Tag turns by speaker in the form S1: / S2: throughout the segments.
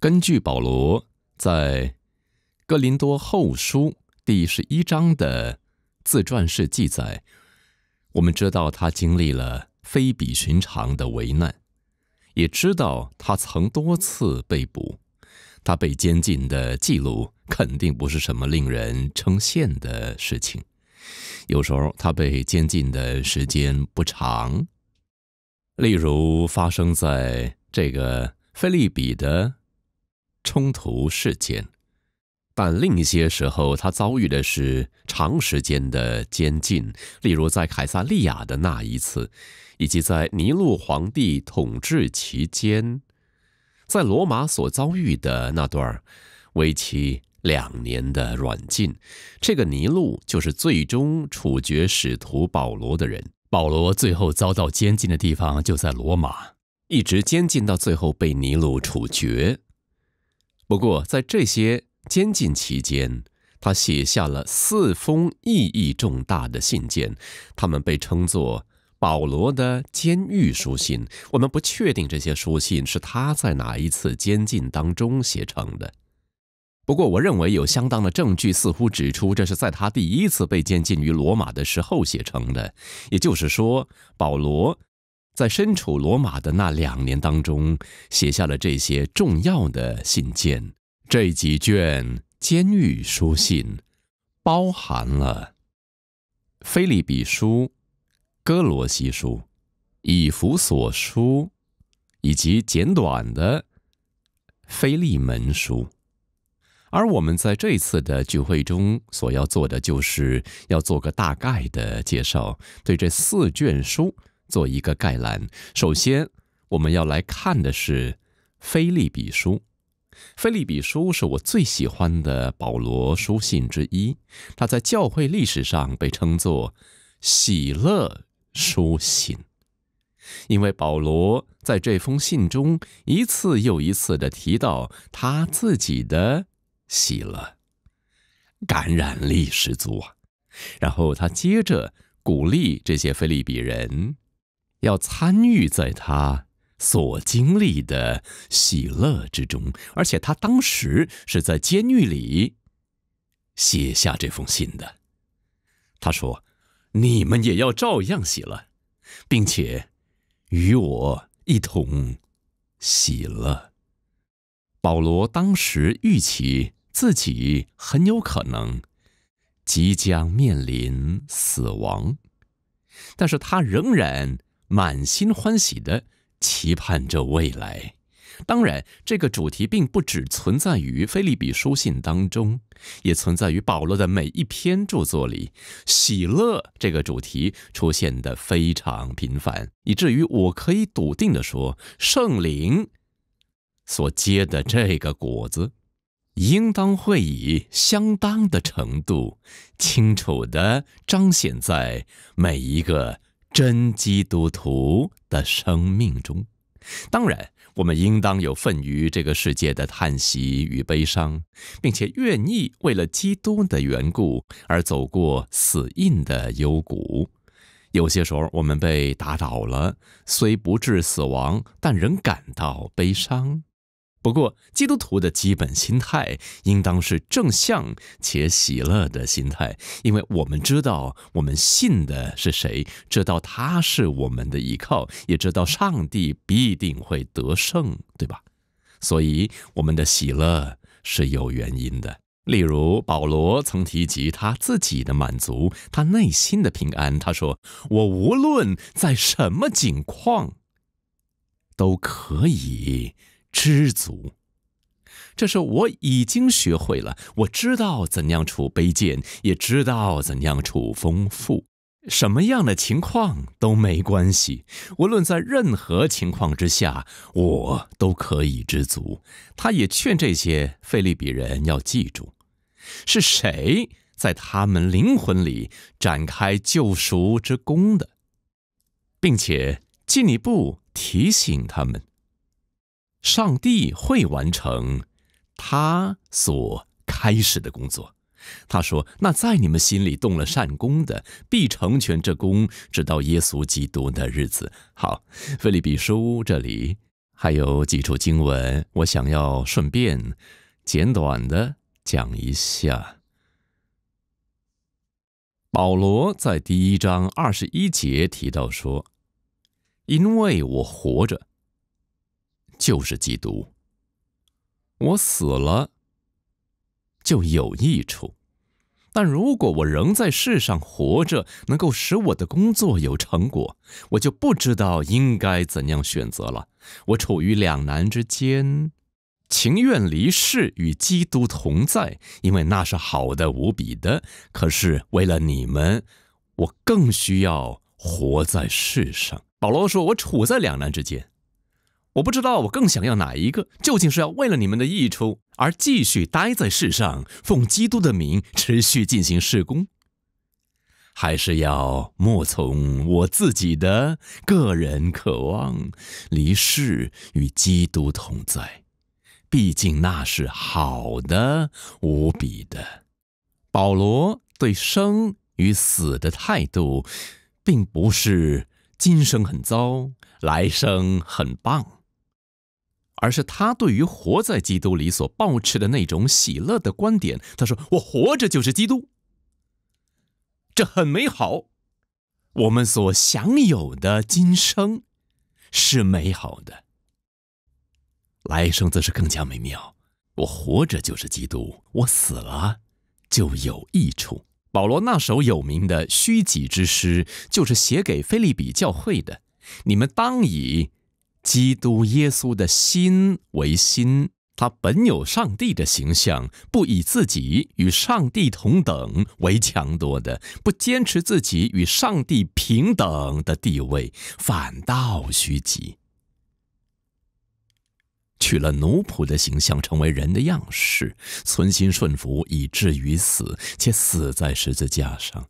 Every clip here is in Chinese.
S1: 根据保罗在《哥林多后书》第十一章的自传式记载，我们知道他经历了非比寻常的危难，也知道他曾多次被捕。他被监禁的记录肯定不是什么令人称羡的事情。有时候他被监禁的时间不长，例如发生在这个菲利比的。冲突事件，但另一些时候，他遭遇的是长时间的监禁，例如在凯撒利亚的那一次，以及在尼禄皇帝统治期间，在罗马所遭遇的那段为期两年的软禁。这个尼禄就是最终处决使徒保罗的人。保罗最后遭到监禁的地方就在罗马，一直监禁到最后被尼禄处决。不过，在这些监禁期间，他写下了四封意义重大的信件，他们被称作保罗的监狱书信。我们不确定这些书信是他在哪一次监禁当中写成的。不过，我认为有相当的证据似乎指出，这是在他第一次被监禁于罗马的时候写成的。也就是说，保罗。在身处罗马的那两年当中，写下了这些重要的信件。这几卷监狱书信，包含了《菲利比书》《哥罗西书》《以弗所书》，以及简短的《菲利门书》。而我们在这次的聚会中所要做的，就是要做个大概的介绍，对这四卷书。做一个概览。首先，我们要来看的是《菲利比书》。《菲利比书》是我最喜欢的保罗书信之一。它在教会历史上被称作“喜乐书信”，因为保罗在这封信中一次又一次的提到他自己的喜乐，感染力十足啊。然后他接着鼓励这些菲利比人。要参与在他所经历的喜乐之中，而且他当时是在监狱里写下这封信的。他说：“你们也要照样喜乐，并且与我一同喜乐。”保罗当时预期自己很有可能即将面临死亡，但是他仍然。满心欢喜地期盼着未来。当然，这个主题并不只存在于菲利比书信当中，也存在于保罗的每一篇著作里。喜乐这个主题出现的非常频繁，以至于我可以笃定地说，圣灵所结的这个果子，应当会以相当的程度清楚地彰显在每一个。真基督徒的生命中，当然，我们应当有份于这个世界的叹息与悲伤，并且愿意为了基督的缘故而走过死荫的幽谷。有些时候，我们被打倒了，虽不致死亡，但仍感到悲伤。不过，基督徒的基本心态应当是正向且喜乐的心态，因为我们知道我们信的是谁，知道他是我们的依靠，也知道上帝必定会得胜，对吧？所以我们的喜乐是有原因的。例如，保罗曾提及他自己的满足，他内心的平安。他说：“我无论在什么境况，都可以。”知足，这是我已经学会了。我知道怎样处卑贱，也知道怎样处丰富，什么样的情况都没关系。无论在任何情况之下，我都可以知足。他也劝这些菲利比人要记住，是谁在他们灵魂里展开救赎之功的，并且进一步提醒他们。上帝会完成他所开始的工作。他说：“那在你们心里动了善功的，必成全这功，直到耶稣基督的日子。”好，菲利比书这里还有几处经文，我想要顺便简短的讲一下。保罗在第一章二十一节提到说：“因为我活着。”就是基督。我死了就有益处，但如果我仍在世上活着，能够使我的工作有成果，我就不知道应该怎样选择了。我处于两难之间，情愿离世与基督同在，因为那是好的无比的。可是为了你们，我更需要活在世上。保罗说：“我处在两难之间。”我不知道我更想要哪一个，究竟是要为了你们的益处而继续待在世上，奉基督的名持续进行事工，还是要莫从我自己的个人渴望离世与基督同在？毕竟那是好的无比的。保罗对生与死的态度，并不是今生很糟，来生很棒。而是他对于活在基督里所抱持的那种喜乐的观点。他说：“我活着就是基督，这很美好。我们所享有的今生是美好的，来生则是更加美妙。我活着就是基督，我死了就有益处。”保罗那首有名的虚己之诗，就是写给菲利比教会的。你们当以。基督耶稣的心为心，他本有上帝的形象，不以自己与上帝同等为强多的，不坚持自己与上帝平等的地位，反倒虚极，取了奴仆的形象，成为人的样式，存心顺服，以至于死，且死在十字架上。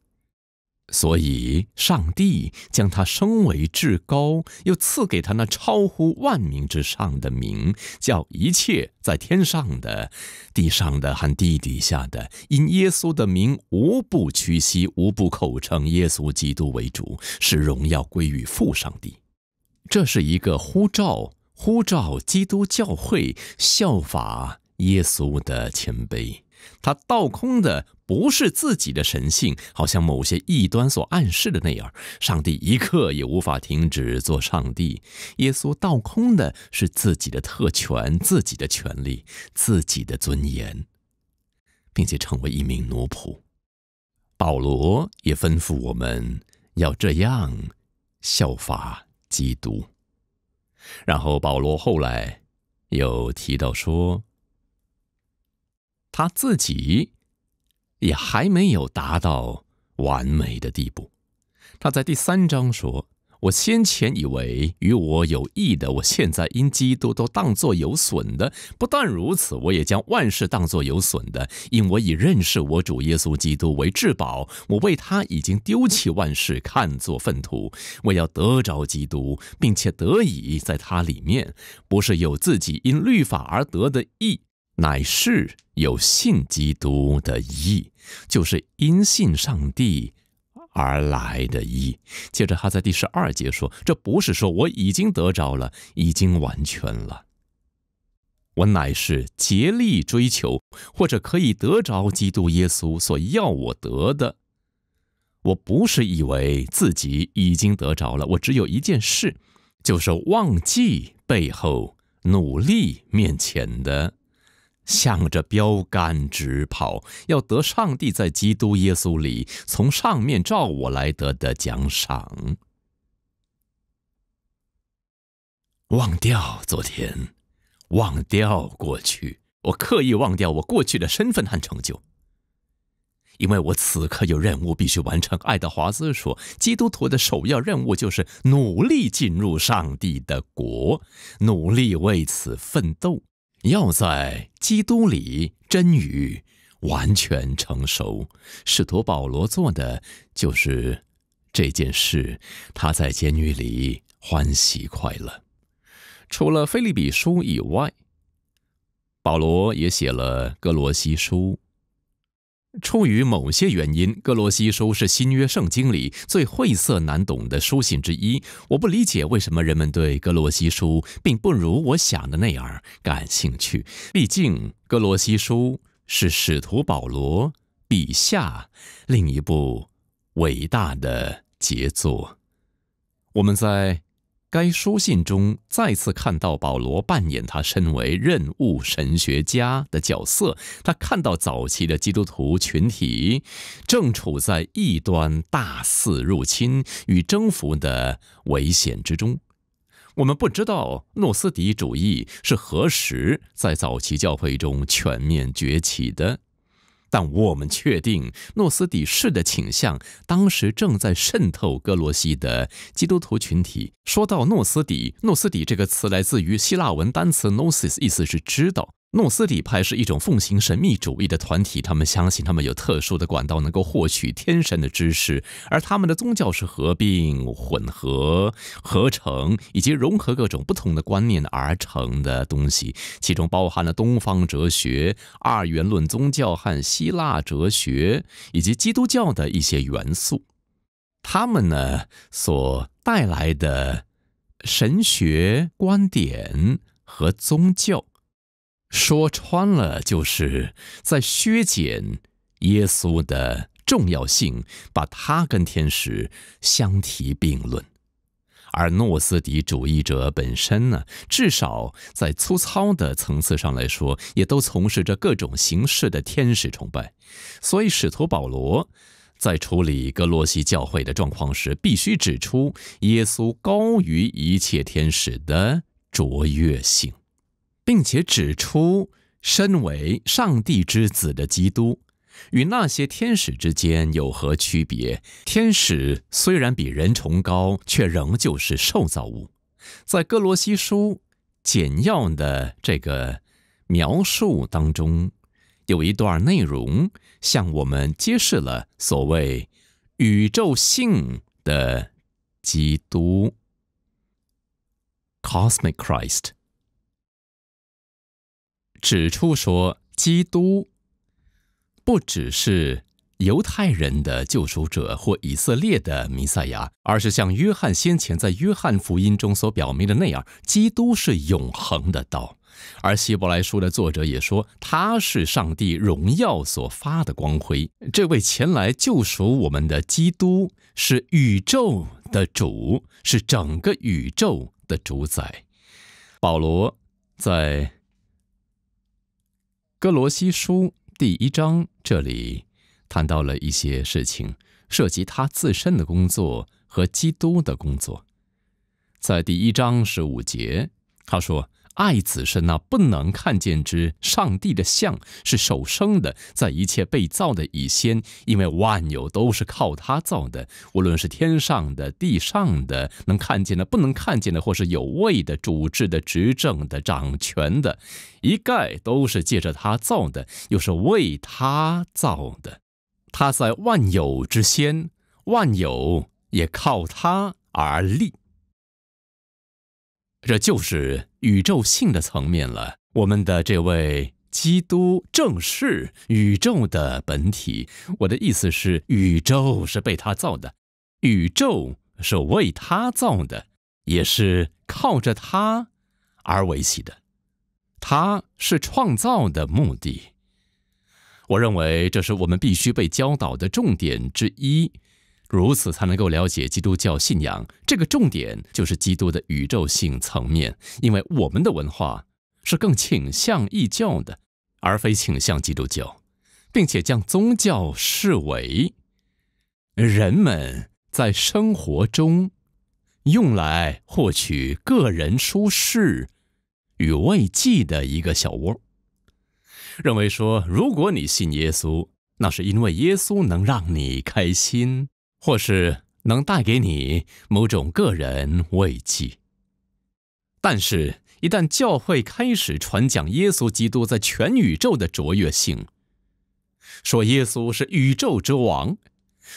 S1: 所以，上帝将他升为至高，又赐给他那超乎万名之上的名，叫一切在天上的、地上的和地底下的，因耶稣的名，无不屈膝，无不叩称耶稣基督为主，使荣耀归于父上帝。这是一个呼召、呼召基督教会效法耶稣的谦卑。他倒空的不是自己的神性，好像某些异端所暗示的那样，上帝一刻也无法停止做上帝。耶稣倒空的是自己的特权、自己的权利、自己的尊严，并且成为一名奴仆。保罗也吩咐我们要这样效法基督。然后保罗后来又提到说。他自己也还没有达到完美的地步。他在第三章说：“我先前以为与我有益的，我现在因基督都当作有损的。不但如此，我也将万事当作有损的，因我已认识我主耶稣基督为至宝。我为他已经丢弃万事，看作粪土。我要得着基督，并且得以在他里面，不是有自己因律法而得的义。”乃是有信基督的义，就是因信上帝而来的义。接着他在第十二节说：“这不是说我已经得着了，已经完全了。我乃是竭力追求，或者可以得着基督耶稣所要我得的。我不是以为自己已经得着了。我只有一件事，就是忘记背后努力面前的。”向着标杆直跑，要得上帝在基督耶稣里从上面照我来得的奖赏。忘掉昨天，忘掉过去，我刻意忘掉我过去的身份和成就，因为我此刻有任务必须完成。爱德华兹说，基督徒的首要任务就是努力进入上帝的国，努力为此奋斗。要在基督里真与完全成熟，使徒保罗做的就是这件事。他在监狱里欢喜快乐。除了菲利比书以外，保罗也写了哥罗西书。出于某些原因，《格罗西书》是新约圣经里最晦涩难懂的书信之一。我不理解为什么人们对《格罗西书》并不如我想的那样感兴趣。毕竟，《格罗西书》是使徒保罗笔下另一部伟大的杰作。我们在。该书信中再次看到保罗扮演他身为任务神学家的角色。他看到早期的基督徒群体正处在异端大肆入侵与征服的危险之中。我们不知道诺斯底主义是何时在早期教会中全面崛起的。但我们确定，诺斯底式的倾向当时正在渗透哥罗西的基督徒群体。说到诺斯底，诺斯底这个词来自于希腊文单词 n o s e s 意思是知道。诺斯底派是一种奉行神秘主义的团体，他们相信他们有特殊的管道能够获取天神的知识，而他们的宗教是合并、混合、合成以及融合各种不同的观念而成的东西，其中包含了东方哲学、二元论宗教和希腊哲学以及基督教的一些元素。他们呢所带来的神学观点和宗教。说穿了，就是在削减耶稣的重要性，把他跟天使相提并论。而诺斯底主义者本身呢，至少在粗糙的层次上来说，也都从事着各种形式的天使崇拜。所以，使徒保罗在处理格罗西教会的状况时，必须指出耶稣高于一切天使的卓越性。并且指出，身为上帝之子的基督与那些天使之间有何区别？天使虽然比人崇高，却仍旧是受造物。在哥罗西书简要的这个描述当中，有一段内容向我们揭示了所谓宇宙性的基督 （Cosmic Christ）。指出说，基督不只是犹太人的救赎者或以色列的弥赛亚，而是像约翰先前在约翰福音中所表明的那样，基督是永恒的道。而希伯来书的作者也说，他是上帝荣耀所发的光辉。这位前来救赎我们的基督是宇宙的主，是整个宇宙的主宰。保罗在。哥罗西书第一章，这里谈到了一些事情，涉及他自身的工作和基督的工作。在第一章十五节，他说。爱子是那不能看见之上帝的像，是首生的，在一切被造的以先，因为万有都是靠他造的，无论是天上的、地上的，能看见的、不能看见的，或是有位的、主治的、执政的、掌权的，一概都是借着他造的，又是为他造的。他在万有之先，万有也靠他而立。这就是宇宙性的层面了。我们的这位基督正是宇宙的本体。我的意思是，宇宙是被他造的，宇宙是为他造的，也是靠着他而维系的。他是创造的目的。我认为这是我们必须被教导的重点之一。如此才能够了解基督教信仰。这个重点就是基督的宇宙性层面，因为我们的文化是更倾向异教的，而非倾向基督教，并且将宗教视为人们在生活中用来获取个人舒适与慰藉的一个小窝。认为说，如果你信耶稣，那是因为耶稣能让你开心。或是能带给你某种个人慰藉，但是，一旦教会开始传讲耶稣基督在全宇宙的卓越性，说耶稣是宇宙之王，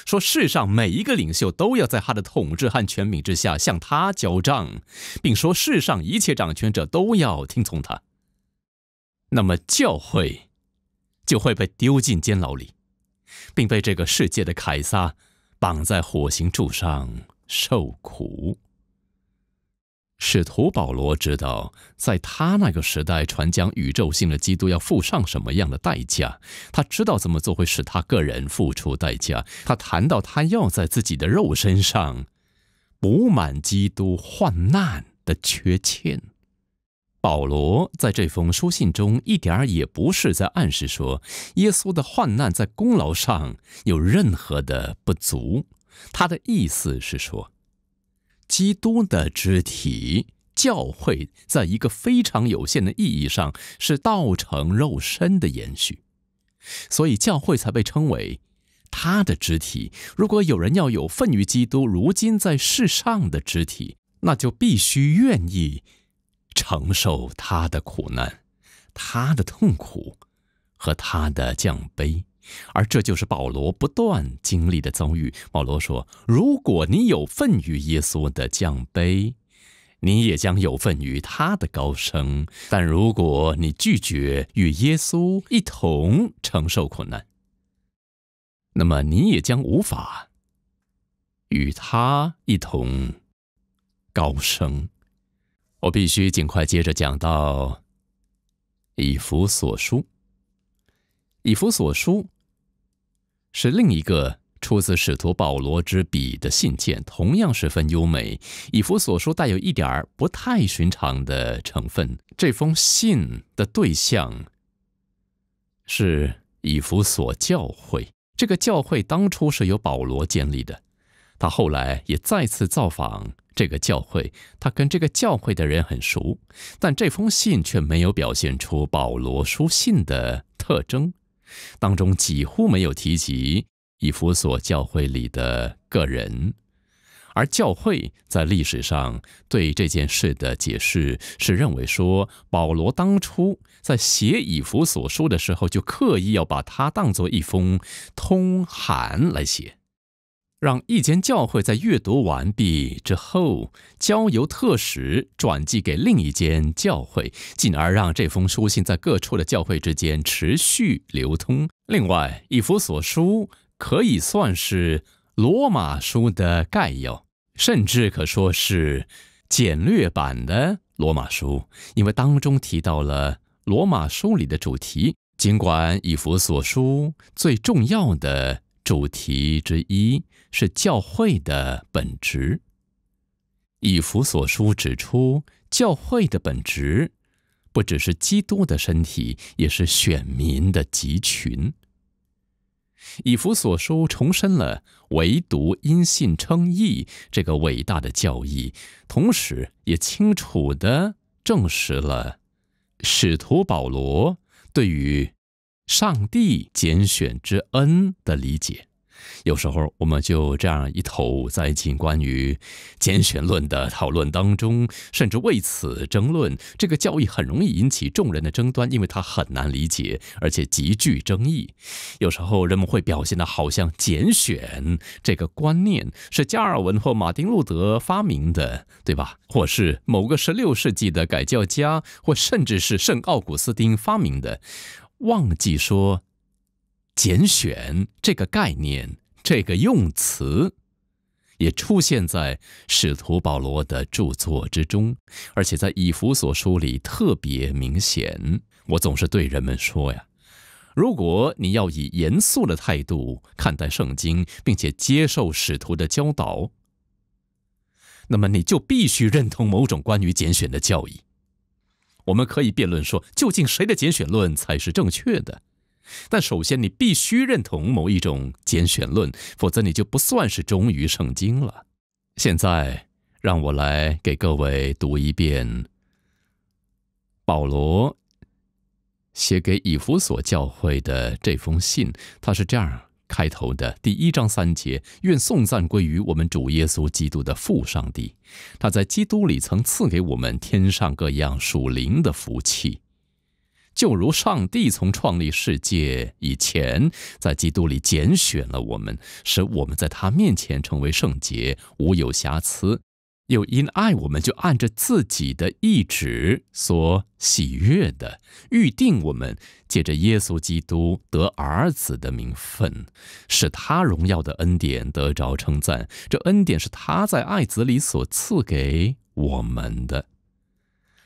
S1: 说世上每一个领袖都要在他的统治和权柄之下向他交账，并说世上一切掌权者都要听从他，那么教会就会被丢进监牢里，并被这个世界的凯撒。绑在火刑柱上受苦。使徒保罗知道，在他那个时代传讲宇宙性的基督要付上什么样的代价。他知道怎么做会使他个人付出代价。他谈到他要在自己的肉身上补满基督患难的缺欠。保罗在这封书信中一点儿也不是在暗示说耶稣的患难在功劳上有任何的不足，他的意思是说，基督的肢体教会，在一个非常有限的意义上是道成肉身的延续，所以教会才被称为他的肢体。如果有人要有份于基督如今在世上的肢体，那就必须愿意。承受他的苦难，他的痛苦，和他的降杯。而这就是保罗不断经历的遭遇。保罗说：“如果你有份于耶稣的降杯，你也将有份于他的高升；但如果你拒绝与耶稣一同承受苦难，那么你也将无法与他一同高升。”我必须尽快接着讲到《以弗所书》。《以弗所书》是另一个出自使徒保罗之笔的信件，同样十分优美。《以弗所书》带有一点儿不太寻常的成分。这封信的对象是以弗所教会，这个教会当初是由保罗建立的，他后来也再次造访。这个教会，他跟这个教会的人很熟，但这封信却没有表现出保罗书信的特征，当中几乎没有提及以弗所教会里的个人，而教会在历史上对这件事的解释是认为说，保罗当初在写以弗所书的时候，就刻意要把它当作一封通函来写。让一间教会，在阅读完毕之后，交由特使转寄给另一间教会，进而让这封书信在各处的教会之间持续流通。另外，以弗所书可以算是罗马书的概要，甚至可说是简略版的罗马书，因为当中提到了罗马书里的主题。尽管以弗所书最重要的。主题之一是教会的本质。以弗所书指出，教会的本质不只是基督的身体，也是选民的集群。以弗所书重申了“唯独因信称义”这个伟大的教义，同时也清楚地证实了使徒保罗对于。上帝拣选之恩的理解，有时候我们就这样一头栽进关于拣选论的讨论当中，甚至为此争论。这个教义很容易引起众人的争端，因为它很难理解，而且极具争议。有时候人们会表现得好像拣选这个观念是加尔文或马丁路德发明的，对吧？或是某个十六世纪的改教家，或甚至是圣奥古斯丁发明的。忘记说，拣选这个概念，这个用词，也出现在使徒保罗的著作之中，而且在以弗所书里特别明显。我总是对人们说呀，如果你要以严肃的态度看待圣经，并且接受使徒的教导，那么你就必须认同某种关于拣选的教义。我们可以辩论说，究竟谁的拣选论才是正确的？但首先，你必须认同某一种拣选论，否则你就不算是忠于圣经了。现在，让我来给各位读一遍保罗写给以弗所教会的这封信，他是这样。开头的第一章三节，愿颂赞归于我们主耶稣基督的父上帝，他在基督里曾赐给我们天上各样属灵的福气，就如上帝从创立世界以前，在基督里拣选了我们，使我们在他面前成为圣洁，无有瑕疵。又因爱我们，就按着自己的意志所喜悦的预定我们，借着耶稣基督得儿子的名分，使他荣耀的恩典得着称赞。这恩典是他在爱子里所赐给我们的。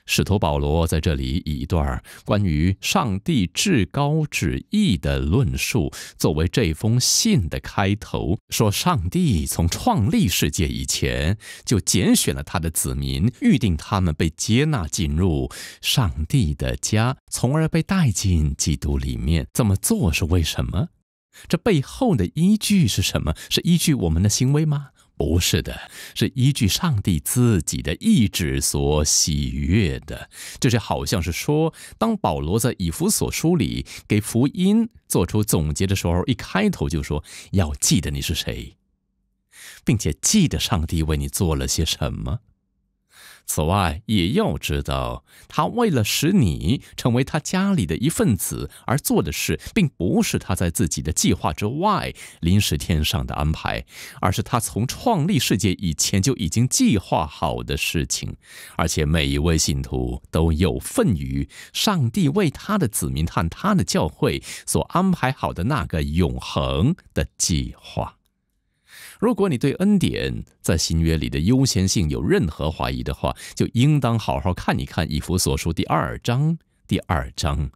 S1: 使徒保罗在这里以一段关于上帝至高旨意的论述作为这封信的开头，说：“上帝从创立世界以前就拣选了他的子民，预定他们被接纳进入上帝的家，从而被带进基督里面。这么做是为什么？这背后的依据是什么？是依据我们的行为吗？”不是的，是依据上帝自己的意志所喜悦的，就是好像是说，当保罗在以弗所书里给福音做出总结的时候，一开头就说要记得你是谁，并且记得上帝为你做了些什么。此外，也要知道，他为了使你成为他家里的一份子而做的事，并不是他在自己的计划之外临时添上的安排，而是他从创立世界以前就已经计划好的事情。而且，每一位信徒都有份于上帝为他的子民和他的教会所安排好的那个永恒的计划。如果你对恩典在新约里的优先性有任何怀疑的话，就应当好好看一看以弗所书第二章。第二章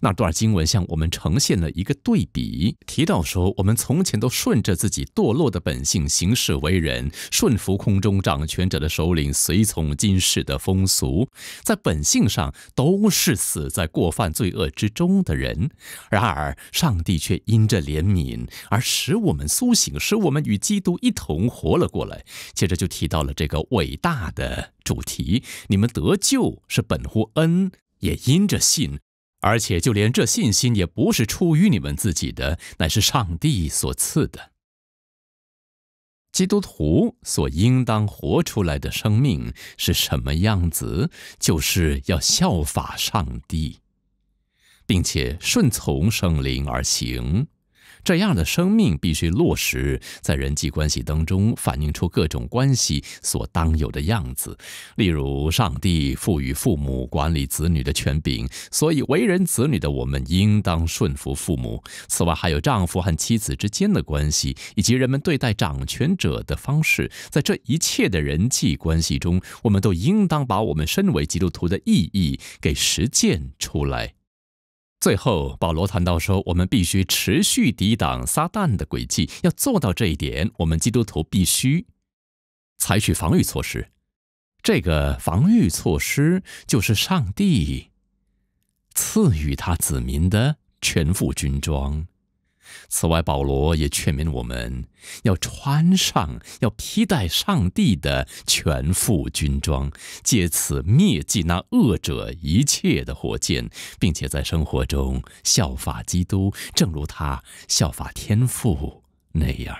S1: 那段经文向我们呈现了一个对比，提到说我们从前都顺着自己堕落的本性行事为人，顺服空中掌权者的首领，随从今世的风俗，在本性上都是死在过犯罪恶之中的人。然而，上帝却因着怜悯而使我们苏醒，使我们与基督一同活了过来。接着就提到了这个伟大的主题：你们得救是本乎恩。也因着信，而且就连这信心也不是出于你们自己的，乃是上帝所赐的。基督徒所应当活出来的生命是什么样子？就是要效法上帝，并且顺从圣灵而行。这样的生命必须落实在人际关系当中，反映出各种关系所当有的样子。例如，上帝赋予父母管理子女的权柄，所以为人子女的我们应当顺服父母。此外，还有丈夫和妻子之间的关系，以及人们对待掌权者的方式。在这一切的人际关系中，我们都应当把我们身为基督徒的意义给实践出来。最后，保罗谈到说，我们必须持续抵挡撒旦的诡计。要做到这一点，我们基督徒必须采取防御措施。这个防御措施就是上帝赐予他子民的全副军装。此外，保罗也劝勉我们要穿上、要披戴上帝的全副军装，借此灭迹那恶者一切的火箭，并且在生活中效法基督，正如他效法天父那样。